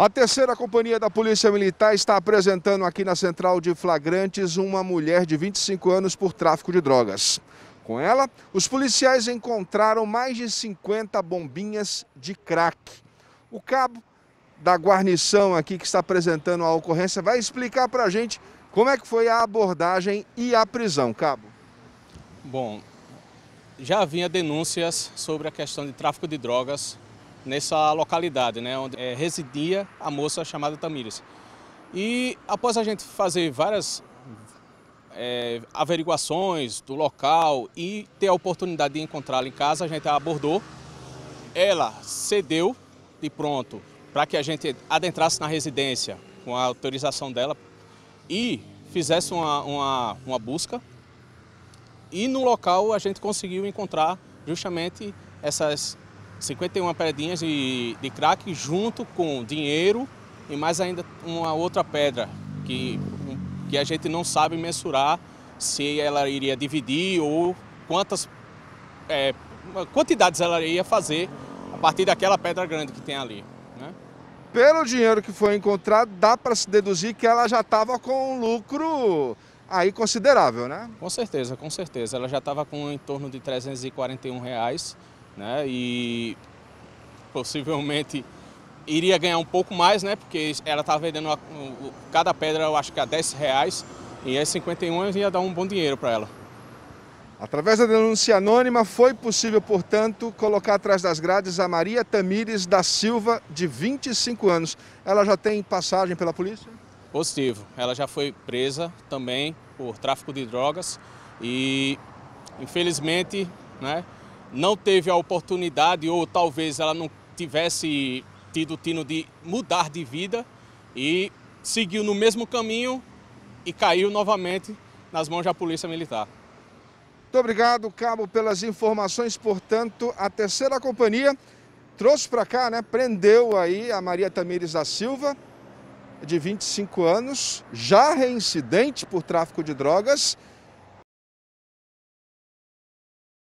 A terceira companhia da Polícia Militar está apresentando aqui na central de flagrantes uma mulher de 25 anos por tráfico de drogas. Com ela, os policiais encontraram mais de 50 bombinhas de crack. O cabo da guarnição aqui que está apresentando a ocorrência vai explicar para a gente como é que foi a abordagem e a prisão, cabo. Bom, já havia denúncias sobre a questão de tráfico de drogas nessa localidade, né, onde é, residia a moça chamada Tamires. E após a gente fazer várias é, averiguações do local e ter a oportunidade de encontrá-la em casa, a gente a abordou. Ela cedeu de pronto para que a gente adentrasse na residência com a autorização dela e fizesse uma, uma, uma busca. E no local a gente conseguiu encontrar justamente essas 51 pedrinhas de, de crack junto com dinheiro e mais ainda uma outra pedra que, que a gente não sabe mensurar se ela iria dividir ou quantas é, quantidades ela iria fazer a partir daquela pedra grande que tem ali. Né? Pelo dinheiro que foi encontrado, dá para se deduzir que ela já estava com um lucro aí considerável, né? Com certeza, com certeza. Ela já estava com em torno de 341 reais né? E possivelmente iria ganhar um pouco mais, né? Porque ela estava tá vendendo cada pedra, eu acho que a 10 reais, e as 51 ia dar um bom dinheiro para ela. Através da denúncia anônima, foi possível, portanto, colocar atrás das grades a Maria Tamires da Silva, de 25 anos. Ela já tem passagem pela polícia? Positivo. Ela já foi presa também por tráfico de drogas e, infelizmente, né, não teve a oportunidade ou talvez ela não tivesse tido o tino de mudar de vida e seguiu no mesmo caminho e caiu novamente nas mãos da Polícia Militar. Muito obrigado, Cabo, pelas informações. Portanto, a terceira companhia trouxe para cá, né, prendeu aí a Maria Tamires da Silva, de 25 anos, já reincidente por tráfico de drogas,